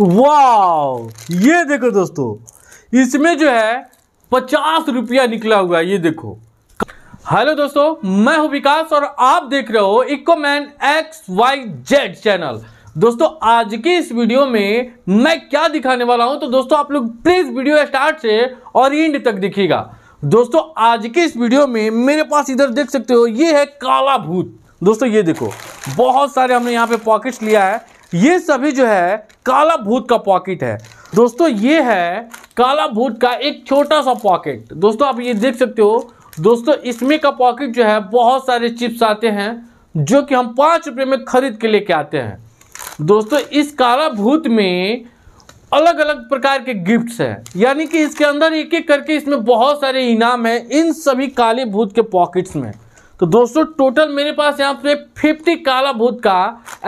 वाह ये देखो दोस्तों इसमें जो है पचास रुपया निकला हुआ है ये देखो हेलो दोस्तों मैं हूं विकास और आप देख रहे हो इकोमैन एक्स वाई जेड चैनल दोस्तों आज के इस वीडियो में मैं क्या दिखाने वाला हूं तो दोस्तों आप लोग प्लीज वीडियो स्टार्ट से और एंड तक देखिएगा दोस्तों आज के इस वीडियो में मेरे पास इधर देख सकते हो ये है काला भूत दोस्तों ये देखो बहुत सारे हमने यहाँ पे पॉकेट्स लिया है ये सभी जो है काला भूत का पॉकेट है दोस्तों ये है काला भूत का एक छोटा सा पॉकेट दोस्तों आप ये देख सकते हो दोस्तों इसमें का पॉकेट जो है बहुत सारे चिप्स आते हैं जो कि हम पाँच रुपये में खरीद के लेके आते हैं दोस्तों इस काला भूत में अलग अलग प्रकार के गिफ्ट्स हैं यानी कि इसके अंदर एक एक करके इसमें बहुत सारे इनाम हैं इन सभी काले भूत के पॉकेट्स में तो दोस्तों टोटल मेरे पास यहाँ पे फिफ्टी काला भूत का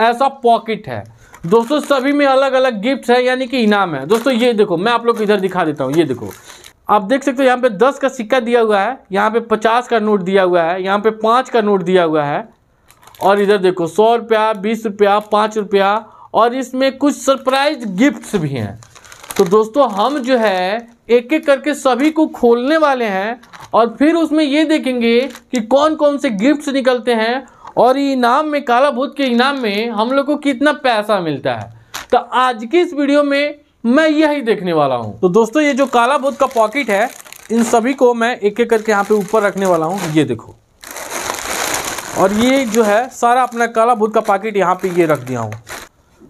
ऐसा पॉकेट है दोस्तों सभी में अलग अलग गिफ्ट है यानी कि इनाम है दोस्तों ये देखो मैं आप लोग को इधर दिखा देता हूँ ये देखो आप देख सकते हो यहाँ पे दस का सिक्का दिया हुआ है यहाँ पे पचास का नोट दिया हुआ है यहाँ पे पाँच का नोट दिया हुआ है और इधर देखो सौ रुपया बीस रुपया पाँच रुपया और इसमें कुछ सरप्राइज गिफ्ट्स भी हैं तो दोस्तों हम जो है एक एक करके सभी को खोलने वाले हैं और फिर उसमें ये देखेंगे कि कौन कौन से गिफ्ट्स निकलते हैं और इनाम में काला भूत के इनाम में हम लोग को कितना पैसा मिलता है तो आज की इस वीडियो में मैं यही देखने वाला हूँ तो दोस्तों ये जो काला भूत का पॉकेट है इन सभी को मैं एक एक करके यहाँ पे ऊपर रखने वाला हूँ ये देखो और ये जो है सारा अपना काला भूत का पॉकेट यहाँ पे ये रख दिया हूँ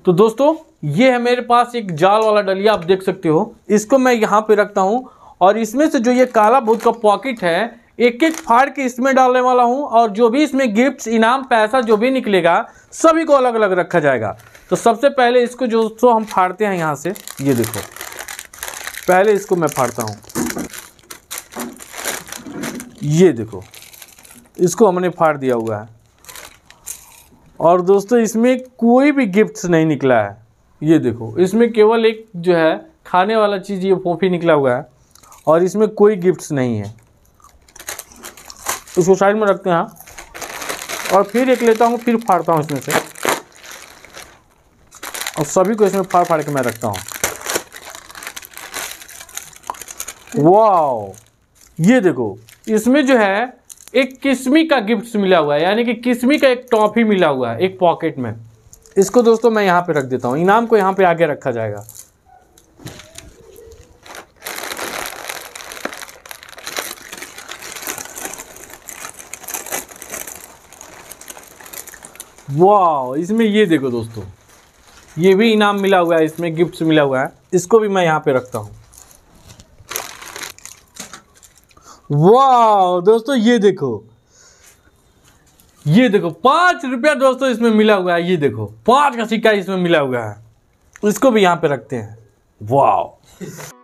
तो दोस्तों ये है मेरे पास एक जाल वाला डलिया आप देख सकते हो इसको मैं यहाँ पे रखता हूँ और इसमें से जो ये काला बुद्ध का पॉकेट है एक एक फाड़ के इसमें डालने वाला हूँ और जो भी इसमें गिफ्ट्स इनाम पैसा जो भी निकलेगा सभी को अलग अलग रखा जाएगा तो सबसे पहले इसको जो सो हम फाड़ते हैं यहाँ से ये देखो पहले इसको मैं फाड़ता हूँ ये देखो इसको हमने फाड़ दिया हुआ है और दोस्तों इसमें कोई भी गिफ्ट्स नहीं निकला है ये देखो इसमें केवल एक जो है खाने वाला चीज़ ये पोफी निकला हुआ है और इसमें कोई गिफ्ट्स नहीं है इसको साइड में रखते हैं और फिर एक लेता हूँ फिर फाड़ता हूँ इसमें से और सभी को इसमें फाड़ फाड़ के मैं रखता हूँ वाओ ये देखो इसमें जो है एक किस्मी का गिफ्ट मिला हुआ है यानी कि किस्मी का एक टॉफी मिला हुआ है एक पॉकेट में इसको दोस्तों मैं यहाँ पे रख देता हूँ इनाम को यहाँ पे आगे रखा जाएगा वाह इसमें ये देखो दोस्तों ये भी इनाम मिला हुआ है इसमें गिफ्ट मिला हुआ है इसको भी मैं यहाँ पे रखता हूँ वाह दोस्तों ये देखो ये देखो पांच रुपया दोस्तों इसमें मिला हुआ है ये देखो पांच का सिक्का इसमें मिला हुआ है इसको भी यहाँ पे रखते हैं वाह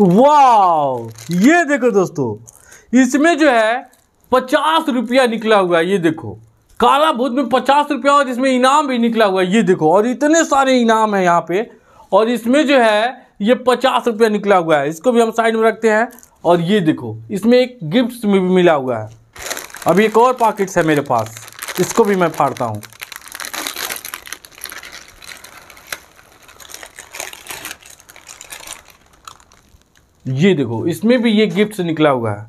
वाह ये देखो दोस्तों इसमें जो है पचास रुपया निकला हुआ है ये देखो काला भूत में पचास रुपया और इसमें इनाम भी निकला हुआ है ये देखो और इतने सारे इनाम है यहाँ पे और इसमें जो है ये पचास रुपया निकला हुआ है इसको भी हम साइड में रखते हैं और ये देखो इसमें एक गिफ्ट में भी मिला हुआ है अब एक और पॉकेट्स है मेरे पास इसको भी मैं फाड़ता हूँ ये देखो इसमें भी ये गिफ्ट निकला हुआ है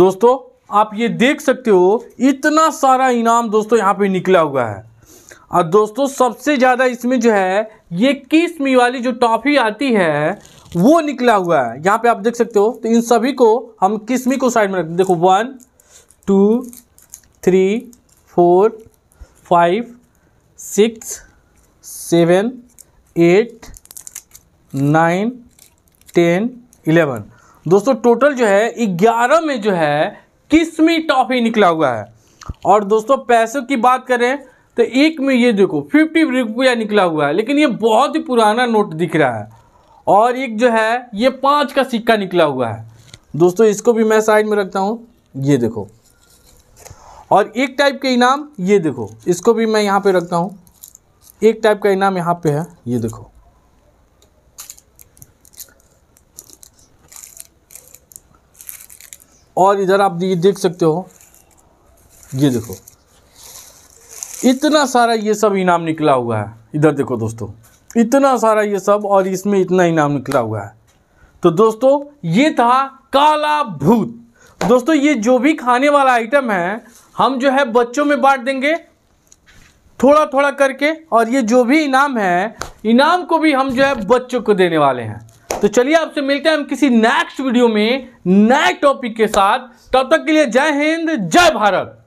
दोस्तों आप ये देख सकते हो इतना सारा इनाम दोस्तों यहाँ पे निकला हुआ है और दोस्तों सबसे ज़्यादा इसमें जो है ये किस्मी वाली जो टॉफ़ी आती है वो निकला हुआ है यहाँ पे आप देख सकते हो तो इन सभी को हम किस्मी को साइड में रख देखो one two three four five six seven eight nine ten eleven दोस्तों टोटल जो है ग्यारह में जो है किसमी टॉफी निकला हुआ है और दोस्तों पैसों की बात करें तो एक में ये देखो फिफ्टी रुपया निकला हुआ है लेकिन ये बहुत ही पुराना नोट दिख रहा है और एक जो है ये पाँच का सिक्का निकला हुआ है दोस्तों इसको भी मैं साइड में रखता हूँ ये देखो और एक टाइप के इनाम ये देखो इसको भी मैं यहाँ पे रखता हूँ एक टाइप का इनाम यहाँ पे है ये देखो और इधर आप ये देख सकते हो ये देखो इतना सारा ये सब इनाम निकला हुआ है इधर देखो दोस्तों इतना सारा ये सब और इसमें इतना इनाम निकला हुआ है तो दोस्तों ये था काला भूत दोस्तों ये जो भी खाने वाला आइटम है हम जो है बच्चों में बांट देंगे थोड़ा थोड़ा करके और ये जो भी इनाम है इनाम को भी हम जो है बच्चों को देने वाले हैं तो चलिए आपसे मिलते हैं हम किसी नेक्स्ट वीडियो में नए टॉपिक के साथ तब तक के लिए जय हिंद जय भारत